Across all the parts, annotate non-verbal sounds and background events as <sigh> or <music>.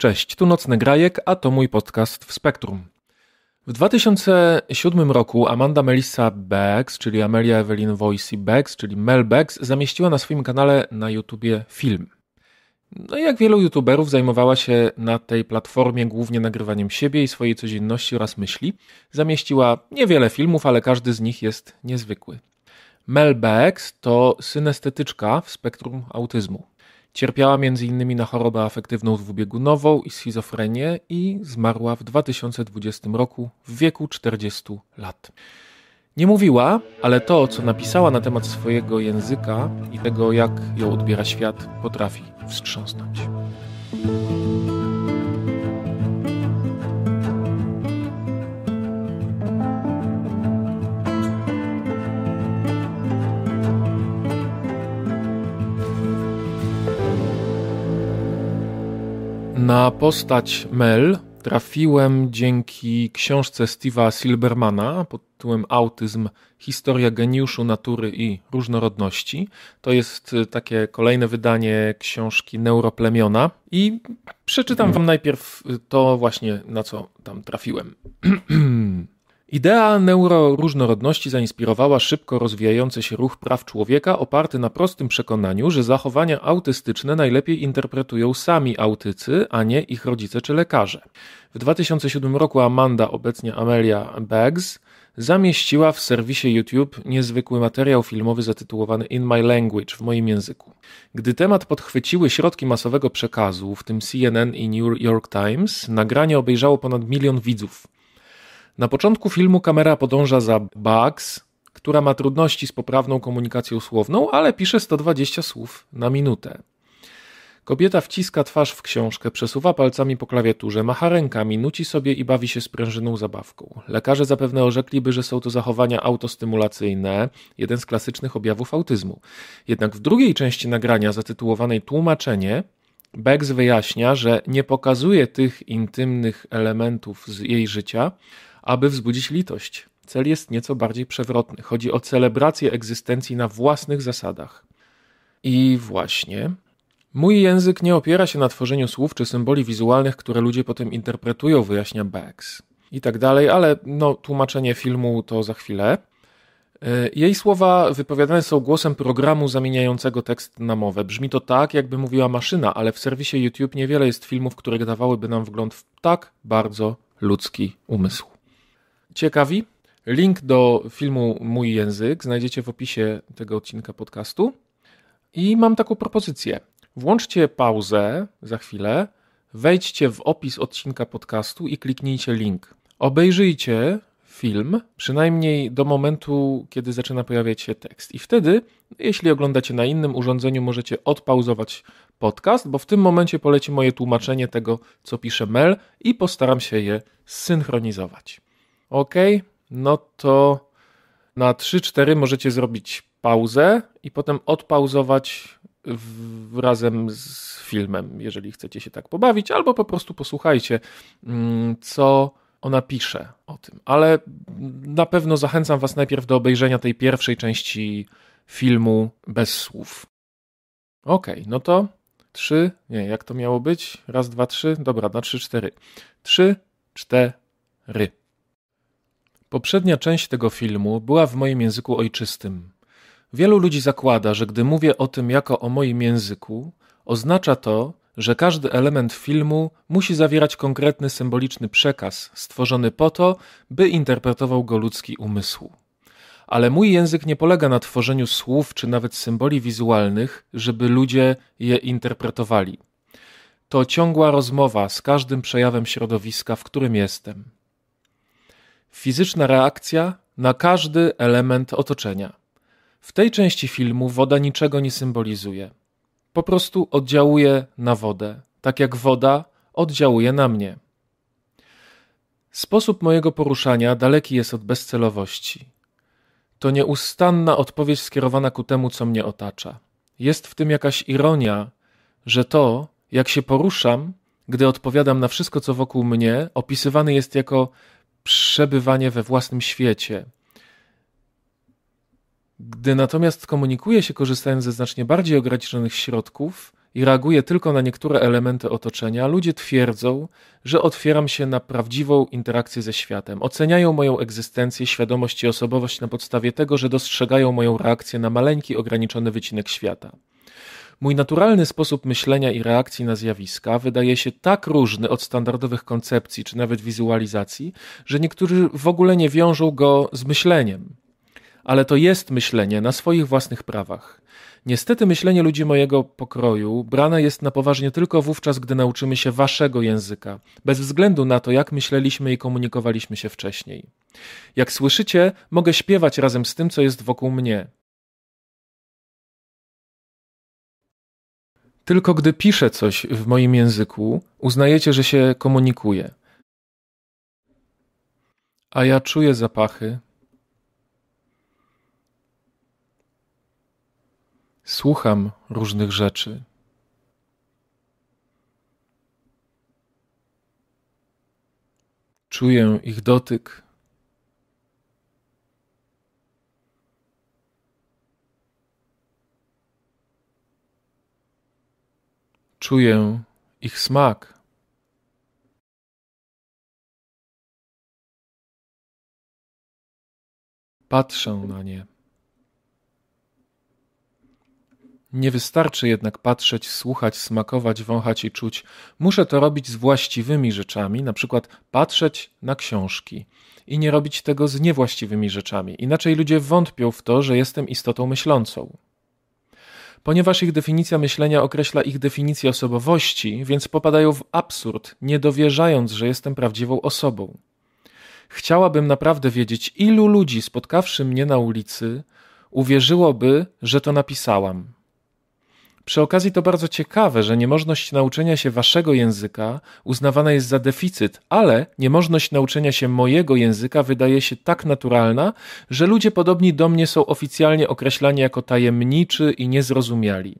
Cześć, tu Nocny Grajek, a to mój podcast w Spektrum. W 2007 roku Amanda Melissa Becks, czyli Amelia Evelyn Voicey Becks, czyli Mel Becks, zamieściła na swoim kanale na YouTubie film. No i jak wielu youtuberów zajmowała się na tej platformie głównie nagrywaniem siebie i swojej codzienności oraz myśli. Zamieściła niewiele filmów, ale każdy z nich jest niezwykły. Mel Becks to synestetyczka w spektrum autyzmu. Cierpiała m.in. na chorobę afektywną dwubiegunową i schizofrenię i zmarła w 2020 roku w wieku 40 lat. Nie mówiła, ale to, co napisała na temat swojego języka i tego, jak ją odbiera świat, potrafi wstrząsnąć. Na postać Mel trafiłem dzięki książce Steve'a Silbermana pod tytułem Autyzm Historia geniuszu natury i różnorodności. To jest y, takie kolejne wydanie książki Neuroplemiona i przeczytam wam najpierw y, to właśnie na co tam trafiłem. <clears throat> Idea neuroróżnorodności zainspirowała szybko rozwijający się ruch praw człowieka, oparty na prostym przekonaniu, że zachowania autystyczne najlepiej interpretują sami autycy, a nie ich rodzice czy lekarze. W 2007 roku Amanda, obecnie Amelia Baggs, zamieściła w serwisie YouTube niezwykły materiał filmowy zatytułowany In My Language, w moim języku. Gdy temat podchwyciły środki masowego przekazu, w tym CNN i New York Times, nagranie obejrzało ponad milion widzów. Na początku filmu kamera podąża za Bugs, która ma trudności z poprawną komunikacją słowną, ale pisze 120 słów na minutę. Kobieta wciska twarz w książkę, przesuwa palcami po klawiaturze, macha rękami, nuci sobie i bawi się sprężyną zabawką. Lekarze zapewne orzekliby, że są to zachowania autostymulacyjne, jeden z klasycznych objawów autyzmu. Jednak w drugiej części nagrania, zatytułowanej Tłumaczenie, Bex wyjaśnia, że nie pokazuje tych intymnych elementów z jej życia, aby wzbudzić litość. Cel jest nieco bardziej przewrotny. Chodzi o celebrację egzystencji na własnych zasadach. I właśnie. Mój język nie opiera się na tworzeniu słów czy symboli wizualnych, które ludzie potem interpretują, wyjaśnia Bax. I tak dalej, ale no, tłumaczenie filmu to za chwilę. Y, jej słowa wypowiadane są głosem programu zamieniającego tekst na mowę. Brzmi to tak, jakby mówiła maszyna, ale w serwisie YouTube niewiele jest filmów, które dawałyby nam wgląd w tak bardzo ludzki umysł ciekawi? Link do filmu Mój Język znajdziecie w opisie tego odcinka podcastu. I mam taką propozycję. Włączcie pauzę za chwilę, wejdźcie w opis odcinka podcastu i kliknijcie link. Obejrzyjcie film, przynajmniej do momentu, kiedy zaczyna pojawiać się tekst. I wtedy, jeśli oglądacie na innym urządzeniu, możecie odpauzować podcast, bo w tym momencie poleci moje tłumaczenie tego, co pisze Mel i postaram się je zsynchronizować. OK, no to na 3-4 możecie zrobić pauzę i potem odpauzować w, razem z filmem, jeżeli chcecie się tak pobawić, albo po prostu posłuchajcie, mm, co ona pisze o tym. Ale na pewno zachęcam Was najpierw do obejrzenia tej pierwszej części filmu bez słów. OK, no to 3, nie, jak to miało być? Raz, dwa, trzy, dobra, na 3, 4. 3, 4. Poprzednia część tego filmu była w moim języku ojczystym. Wielu ludzi zakłada, że gdy mówię o tym jako o moim języku, oznacza to, że każdy element filmu musi zawierać konkretny symboliczny przekaz, stworzony po to, by interpretował go ludzki umysł. Ale mój język nie polega na tworzeniu słów czy nawet symboli wizualnych, żeby ludzie je interpretowali. To ciągła rozmowa z każdym przejawem środowiska, w którym jestem. Fizyczna reakcja na każdy element otoczenia. W tej części filmu woda niczego nie symbolizuje. Po prostu oddziałuje na wodę, tak jak woda oddziałuje na mnie. Sposób mojego poruszania daleki jest od bezcelowości. To nieustanna odpowiedź skierowana ku temu, co mnie otacza. Jest w tym jakaś ironia, że to, jak się poruszam, gdy odpowiadam na wszystko, co wokół mnie, opisywany jest jako przebywanie we własnym świecie. Gdy natomiast komunikuje się korzystając ze znacznie bardziej ograniczonych środków i reaguje tylko na niektóre elementy otoczenia, ludzie twierdzą, że otwieram się na prawdziwą interakcję ze światem. Oceniają moją egzystencję, świadomość i osobowość na podstawie tego, że dostrzegają moją reakcję na maleńki, ograniczony wycinek świata. Mój naturalny sposób myślenia i reakcji na zjawiska wydaje się tak różny od standardowych koncepcji czy nawet wizualizacji, że niektórzy w ogóle nie wiążą go z myśleniem. Ale to jest myślenie na swoich własnych prawach. Niestety myślenie ludzi mojego pokroju brane jest na poważnie tylko wówczas, gdy nauczymy się waszego języka, bez względu na to, jak myśleliśmy i komunikowaliśmy się wcześniej. Jak słyszycie, mogę śpiewać razem z tym, co jest wokół mnie. Tylko gdy piszę coś w moim języku, uznajecie, że się komunikuje. A ja czuję zapachy. Słucham różnych rzeczy. Czuję ich dotyk. Czuję ich smak. Patrzę na nie. Nie wystarczy jednak patrzeć, słuchać, smakować, wąchać i czuć. Muszę to robić z właściwymi rzeczami, na przykład patrzeć na książki i nie robić tego z niewłaściwymi rzeczami. Inaczej ludzie wątpią w to, że jestem istotą myślącą. Ponieważ ich definicja myślenia określa ich definicję osobowości, więc popadają w absurd, nie dowierzając, że jestem prawdziwą osobą. Chciałabym naprawdę wiedzieć, ilu ludzi spotkawszy mnie na ulicy uwierzyłoby, że to napisałam. Przy okazji to bardzo ciekawe, że niemożność nauczenia się waszego języka uznawana jest za deficyt, ale niemożność nauczenia się mojego języka wydaje się tak naturalna, że ludzie podobni do mnie są oficjalnie określani jako tajemniczy i niezrozumiali.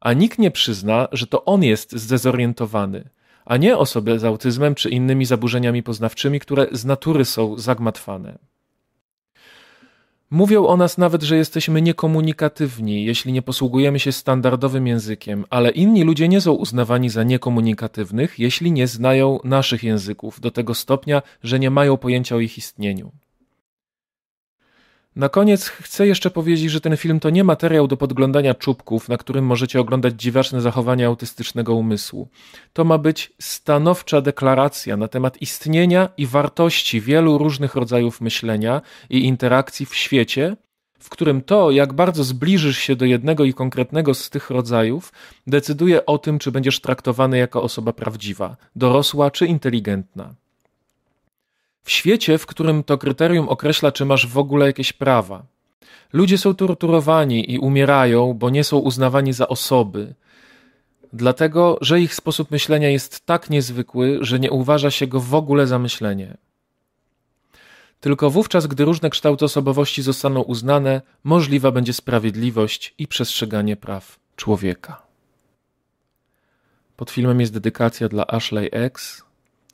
A nikt nie przyzna, że to on jest zdezorientowany, a nie osoby z autyzmem czy innymi zaburzeniami poznawczymi, które z natury są zagmatwane. Mówią o nas nawet, że jesteśmy niekomunikatywni, jeśli nie posługujemy się standardowym językiem, ale inni ludzie nie są uznawani za niekomunikatywnych, jeśli nie znają naszych języków do tego stopnia, że nie mają pojęcia o ich istnieniu. Na koniec chcę jeszcze powiedzieć, że ten film to nie materiał do podglądania czubków, na którym możecie oglądać dziwaczne zachowania autystycznego umysłu. To ma być stanowcza deklaracja na temat istnienia i wartości wielu różnych rodzajów myślenia i interakcji w świecie, w którym to, jak bardzo zbliżysz się do jednego i konkretnego z tych rodzajów, decyduje o tym, czy będziesz traktowany jako osoba prawdziwa, dorosła czy inteligentna. W świecie, w którym to kryterium określa, czy masz w ogóle jakieś prawa. Ludzie są torturowani i umierają, bo nie są uznawani za osoby, dlatego że ich sposób myślenia jest tak niezwykły, że nie uważa się go w ogóle za myślenie. Tylko wówczas, gdy różne kształty osobowości zostaną uznane, możliwa będzie sprawiedliwość i przestrzeganie praw człowieka. Pod filmem jest dedykacja dla Ashley X,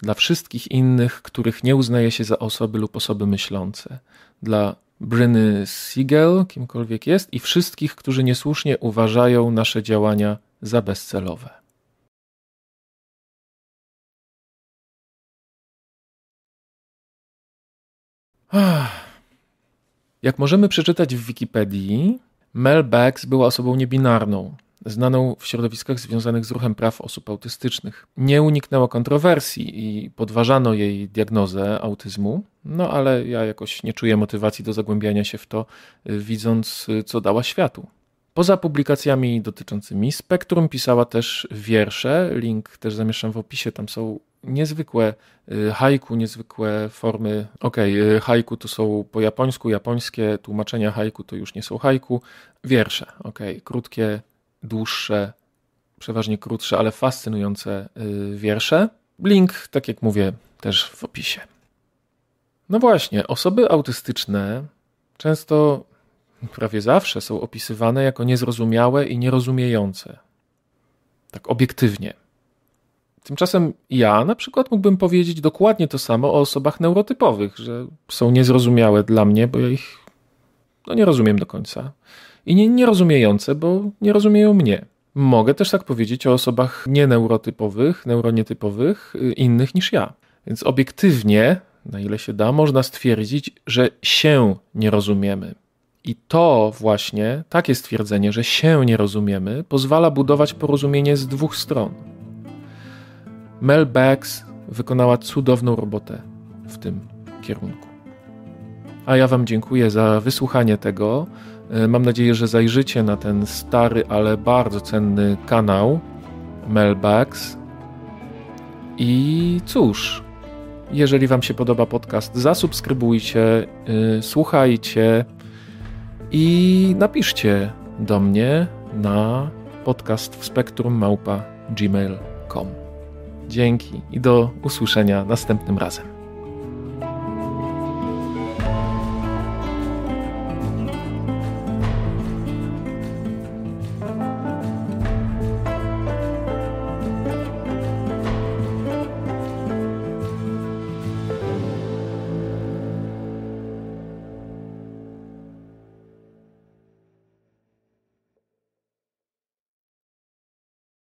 dla wszystkich innych, których nie uznaje się za osoby lub osoby myślące, dla Bryny Siegel, kimkolwiek jest, i wszystkich, którzy niesłusznie uważają nasze działania za bezcelowe. Ah. Jak możemy przeczytać w Wikipedii, Mel Bax była osobą niebinarną, znaną w środowiskach związanych z ruchem praw osób autystycznych. Nie uniknęła kontrowersji i podważano jej diagnozę autyzmu, no ale ja jakoś nie czuję motywacji do zagłębiania się w to, y, widząc, y, co dała światu. Poza publikacjami dotyczącymi spektrum pisała też wiersze. Link też zamieszczam w opisie. Tam są niezwykłe y, haiku, niezwykłe formy. Okej, okay, haiku to są po japońsku, japońskie tłumaczenia haiku to już nie są haiku. Wiersze, okej, okay, krótkie dłuższe, przeważnie krótsze, ale fascynujące y, wiersze. Link, tak jak mówię, też w opisie. No właśnie, osoby autystyczne często, prawie zawsze są opisywane jako niezrozumiałe i nierozumiejące. Tak obiektywnie. Tymczasem ja na przykład mógłbym powiedzieć dokładnie to samo o osobach neurotypowych, że są niezrozumiałe dla mnie, bo ja ich no, nie rozumiem do końca i nie, nierozumiejące, bo nie rozumieją mnie. Mogę też tak powiedzieć o osobach nieneurotypowych, neuronietypowych, y, innych niż ja. Więc obiektywnie, na ile się da, można stwierdzić, że się nie rozumiemy. I to właśnie, takie stwierdzenie, że się nie rozumiemy, pozwala budować porozumienie z dwóch stron. Mel Bax wykonała cudowną robotę w tym kierunku. A ja Wam dziękuję za wysłuchanie tego. E, mam nadzieję, że zajrzycie na ten stary, ale bardzo cenny kanał Mailbags. I cóż, jeżeli Wam się podoba podcast, zasubskrybujcie, yy, słuchajcie i napiszcie do mnie na podcast w spektrummałpa.gmail.com. Dzięki i do usłyszenia następnym razem.